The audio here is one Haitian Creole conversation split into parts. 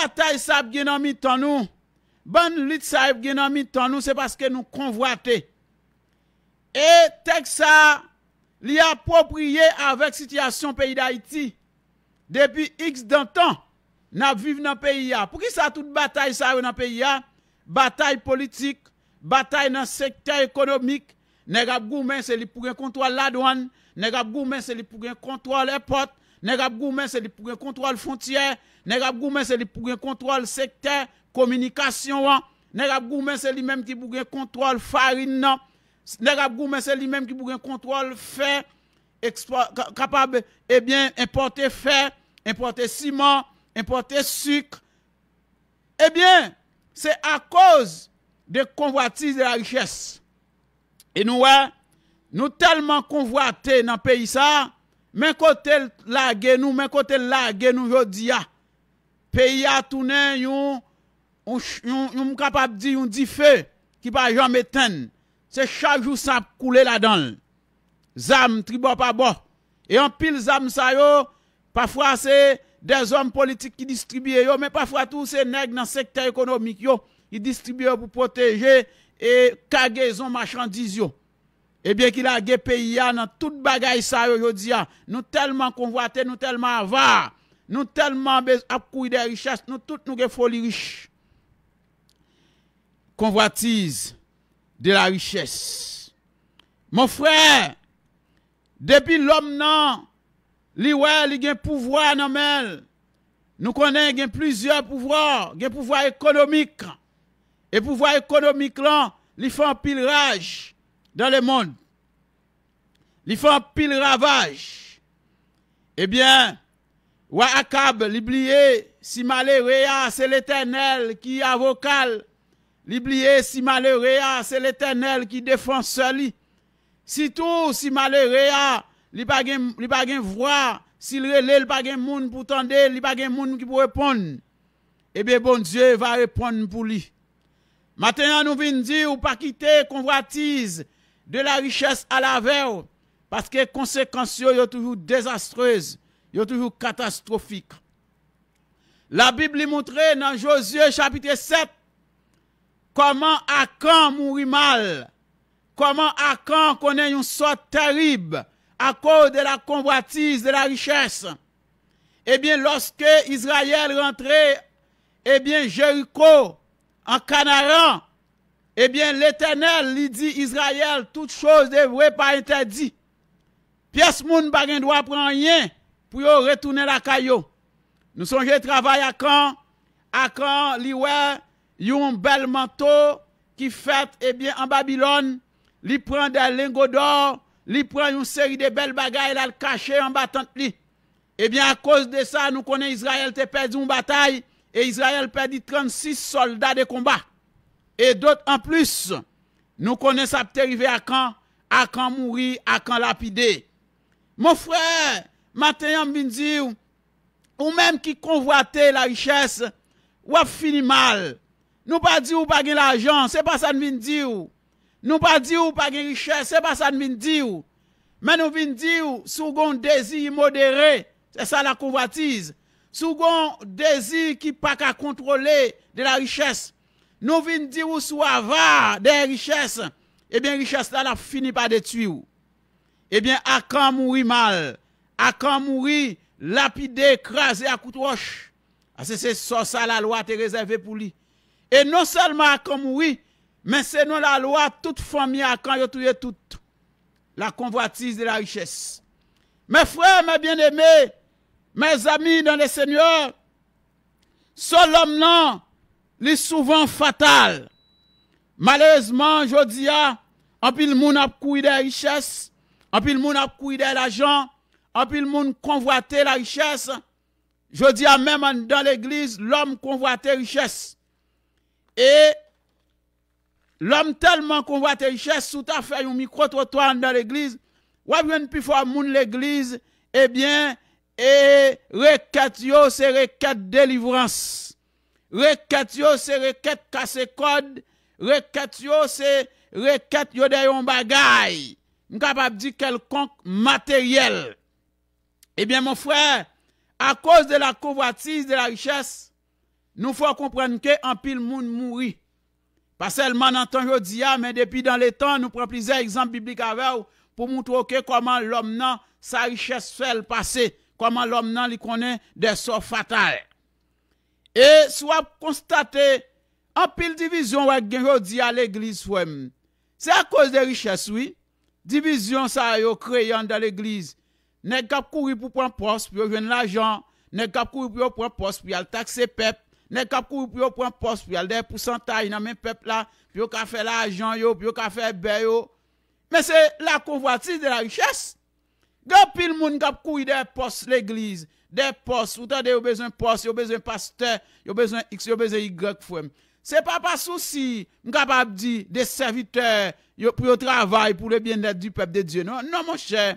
Batay sa ap gen an mi tan nou, ban lit sa ap gen an mi tan nou, se paske nou konvwate. E teksa li apopriye avek sityasyon peyi da iti, depi x den tan, na viv nan peyi ya. Pou ki sa tout batay sa ap gen an peyi ya? Batay politik, batay nan sektya ekonomik, neg ap goumen se li pou gen kontwa ladwan, neg ap goumen se li pou gen kontwa le pot. nèg ap c'est pour un contrôle frontière, nèg ap goumen c'est pour un contrôle secteur, communication, nèg ap c'est lui-même qui pour un contrôle farine, nèg ap c'est lui-même qui pour un contrôle fer capable eh bien importer fer, importer ciment, importer sucre. Eh bien, c'est à cause de convoitise de la richesse. Et nous, ouais, nous tellement convoité dans le pays ça, Men kote lage nou, men kote lage nou yo di ya. Peyi ya tounen yon, yon mkapap di, yon di fe, ki pa jom eten. Se chaj ou sa koule la don. Zam, tribo pa bo. E yon pil zam sa yo, pafwa se de zom politik ki distribye yo, men pafwa tou se neg nan sekte ekonomik yo, ki distribye yo pou proteje e kage zon machandiz yo. Ebyen eh ki la ge peyi ya nan tout bagay sa yo yo diya. Nou telman konvwate, nou telman avar. Nou telman bez apkouy de riches. Nou tout nou ge foli riche. Konvwatez de la riches. Mon frè, depi lom nan, li wè li gen pouvwa nan men. Nou konè gen plizye pouvwa. Gen pouvwa ekonomik. E pouvwa ekonomik lan, li fan pil raj. dans le monde. Ils font pile ravage. Eh bien, Waakab, l'oublié, si malheureux, c'est l'éternel qui avocat. L'oublié, si malheureux, c'est l'éternel qui défend celui... Si tout, si malheureux, il n'y a pas de voix. S'il il n'y a pas de monde pour tendre, il n'y a pas de monde qui pour répondre. Eh bien, bon Dieu va répondre pour lui. Maintenant, nous venons dire, ou pas quitter convoitise, de la richesse à la veille, parce que les conséquences sont toujours désastreuses, sont toujours catastrophiques. La Bible montre dans Josué chapitre 7 comment Akan mourit mal, comment Akan connaît une sorte terrible à cause de la convoitise de la richesse. Eh bien, lorsque Israël rentrait, eh bien, Jéricho, en Canaan, eh bien, l'Éternel, lui dit, Israël, toute chose devwe pas interdit. Pièce moun ne doit prendre rien, rien pour retourner la Nous travail À à à quand li wè yon bel qui qui eh bien en Babylone, li prend des lingots dor, li prend une série de bel cachées là caché en battant tente. Eh bien, à cause de ça, nous Israël Israël, te une bataille. Et Israël Israël perdu 36 soldats de combat. E dot an plus, nou konen sap terive ak an, ak an mouri, ak an lapide. Mon frè, maten yon vin di ou, ou menm ki konvwate la riches, wap fini mal. Nou pa di ou page la ajan, se pa san vin di ou. Nou pa di ou page riches, se pa san vin di ou. Men nou vin di ou, sou gon dezir modere, se sa la konvwatize. Sou gon dezir ki pa ka kontrole de la riches. Nous venons dire ou soit va des richesses. Eh bien, richesse là, la fini par détruire. Eh bien, à quand mourir mal? À quand mourir lapidé, écrasé à coup ah, c'est ça la loi te réservée pour lui. Et non seulement à quand mourir, mais c'est non la loi, toute famille à quand tué toute. La convoitise de la richesse. Mes frères, mes bien-aimés, mes amis dans le Seigneur, seul homme non, les souvent fatal. Malheureusement, je dis à, en pile moun ap couille richesse, richesse, en pile moun ap couille de l'argent, en pile moun convoite la richesse. Je dis à même dans l'église, l'homme convoite richesse. Et l'homme tellement convoite richesse, sous ta fait un micro-trottoir dans l'église, ou bien plus fort moun l'église, eh bien, et requête c'est requête délivrance. Reket yo se reket kase kod, reket yo se reket yode yon bagay, nou kapap di kelkonk materyel. Ebyen eh moun frè, a kous de la kouvatise de la richesse, nou fwa komprenke anpil moun mouri. Paselman an ton yo diya, men depi dan le ton nou propize exemple biblik avew pou moun troke koman lom nan sa richesse fèl passe, koman lom nan li konen de so fatay. E sou ap konstate apil divizyon wè gen jò di a l'Eglise fwèm. Se a kòz de richès wè, divizyon sa yo kreyan da l'Eglise. Nè kap kouri pou pran pos, pou yo jwen l'ajan. Nè kap kouri pou yo pran pos, pou yo al takse pep. Nè kap kouri pou yo pran pos, pou yo al de pou santay nan men pep la. Pyo ka fè l'ajan yo, pyo ka fè bè yo. Mè se la konvwati de la richès. Gen apil moun kap kouri de pos l'Eglise. des postes, ou t'as des besoin poste, ou besoin pasteur, ou besoin X, ou besoin Y Ce C'est pas pas souci, capable dire des serviteurs pour le travail pour le bien-être du peuple de Dieu. Non, non mon cher.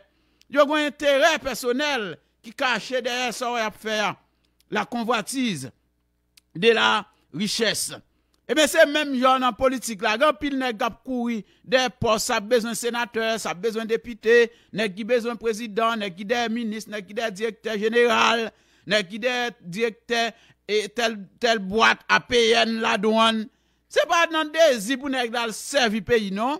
Yo un intérêt personnel qui cache derrière ça a faire la convoitise de la richesse. Emen se menm jan nan politik la, genpil ne kap koui de pos sa bezon senater, sa bezon depite, ne ki bezon prezident, ne ki de minis, ne ki de direkter general, ne ki de direkter tel boat apen la doan. Se pat nan de zibou ne ek dal servi peyi, non?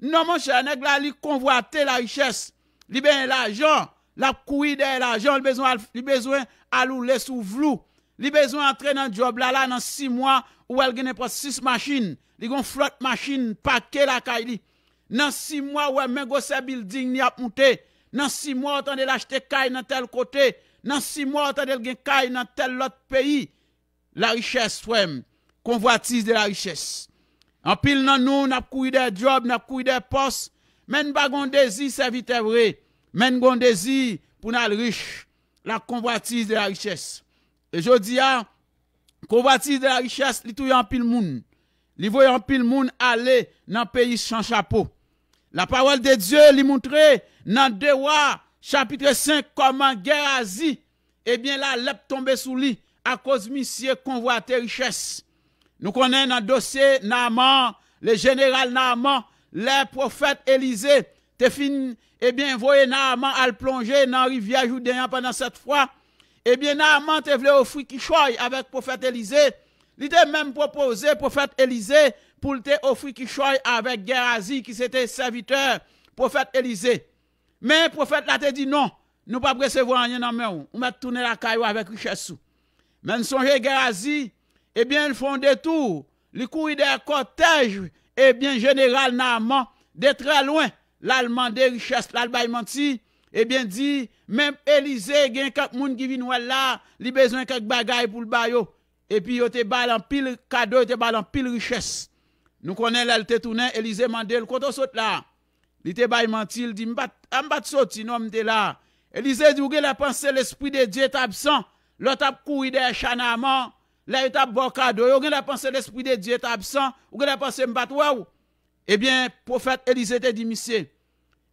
Non monshe, ne ek dal li konvoate la riches, li ben la jan, la koui de la jan, li bezon alou lesou vlou. Li bezon entre nan job lala nan si mwa ou el gen epos sis masjin, li gon flot masjin, pake la kay li. Nan si mwa ou el men gose building ni ap moute, nan si mwa otan del achete kay nan tel kote, nan si mwa otan del gen kay nan tel lot peyi, la riches fwem, konvwatis de la riches. An pil nan nou nap kouy de job, nap kouy de pos, men bagon dezi se vit evre, men bagon dezi pou nan al riche, la konvwatis de la riches. E jodi a, konvati de la riches li tou yon pil moun. Li voyon pil moun ale nan peyi chan chapo. La parol de Diyo li moutre nan dewa, chapitre 5, koman gerazi, ebyen eh la lep tombe sou li, akosmi siye konvati riches. Nou konen nan dosye nanman, le general nanman, le profet elize, te fin, ebyen eh voye nanman al plonge nan rivyaj ou denyan panan set fwa, ebyen eh naman te vle ofri kishoy avèk profet Elize, li te mèm propose profet Elize pou te ofri kishoy avèk Gerazi ki se te serviteur profet Elize. Mè profet la te di non, nou pa presevwa anye nan mè ou, ou mè toune la kaywa avèk richesse ou. Mèn sonje Gerazi, ebyen eh fonde tou, li kou ide akotej, ebyen eh jeneral naman de tre lwen lalman de richesse lalba y menti, Ebyen di, mem Elize gen kak moun givi nou el la, li bezwen kak bagay pou l bayo. E pi yo te balan pil kado, te balan pil riches. Nou konen lal te tounen, Elize mande l koto sot la. Li te bay mantil, di mbate sot si nou mte la. Elize di, ou gen la panse l espri de di et absent, l ot ap kou ide chanaman, la et ap bo kado. Ou gen la panse l espri de di et absent, ou gen la panse mbate waw. Ebyen, profet Elize te di misye,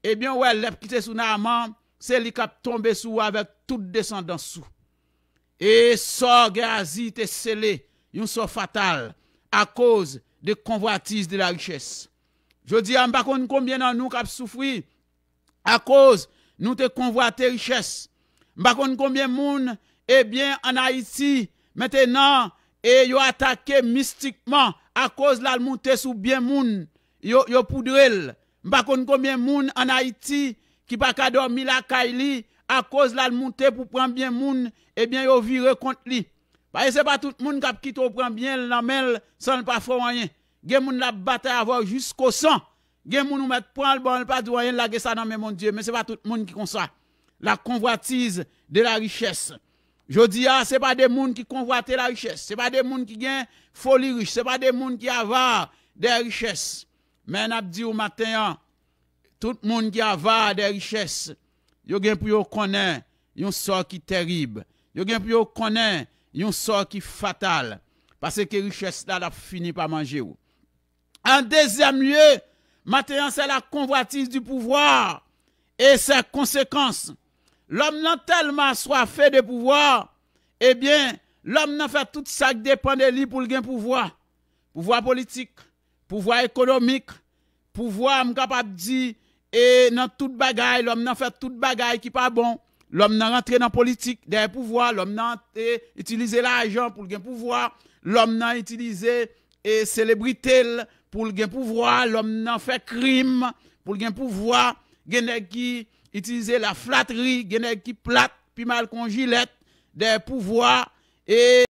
ebyon wè lèp ki te sou nanman, se li kap tombe sou avèk tout descendant sou. E so gazi e te selè, yon so fatal, a koz de konvoatiz de la richès. Je di, an bakon konbyen nan nou kap soufri, a koz nou te konvoate richès. Bakon konbyen moun, ebyen an ha iti, metenan, e yo atake mistikman, a koz lal moun te soubyen moun, yo poudrel, pas kon combien moun en Haïti qui pa ka dormi la kay li cause de la bien monte pou pran bien moun eh bien yo vire kont li. E pa c'est pas tout moun kap kito pran bien l'amel sans san pa pa fwanyen. Gen moun la bata avoir jusqu'au sang. Gen moun ou met pran bon ban pas pa doyen la ge sa nan men mon Dieu mais se pas tout moun ki kon sa. La convoitise de la richesse. Je dis, ce n'est pas des gens qui convoitent la richesse. Ce n'est pas des gens qui gagnent folie riche. Ce n'est pas des gens qui avarent des richesses. Men ap di ou maten an, tout moun ki ava de richesse, yo gen pou yo konen, yon sor ki terib, yo gen pou yo konen, yon sor ki fatal, pase ki richesse la la fini pa manje ou. An dezemye, maten an se la konvratise du pouvoar, e se konsekans, lom nan telman swa fe de pouvoar, e eh bien, lom nan fe tout sa ki depan de li pou gen pouvoar, pouvoar politik, pouvoar politik, Pouvoi ekonomik, pouvoi m kapap di, e nan tout bagay, l'om nan fè tout bagay ki pa bon. L'om nan rentre nan politik, de pouvoi, l'om nan te itilize e, la ajon pou gen pouvoi. L'om nan itilize e selebritel pou gen pouvoi, l'om nan fè krim pou gen pouvoi. Gen ek ki itilize la flatteri, gen ek ki plat, pi mal kongilet, de pouvoi. E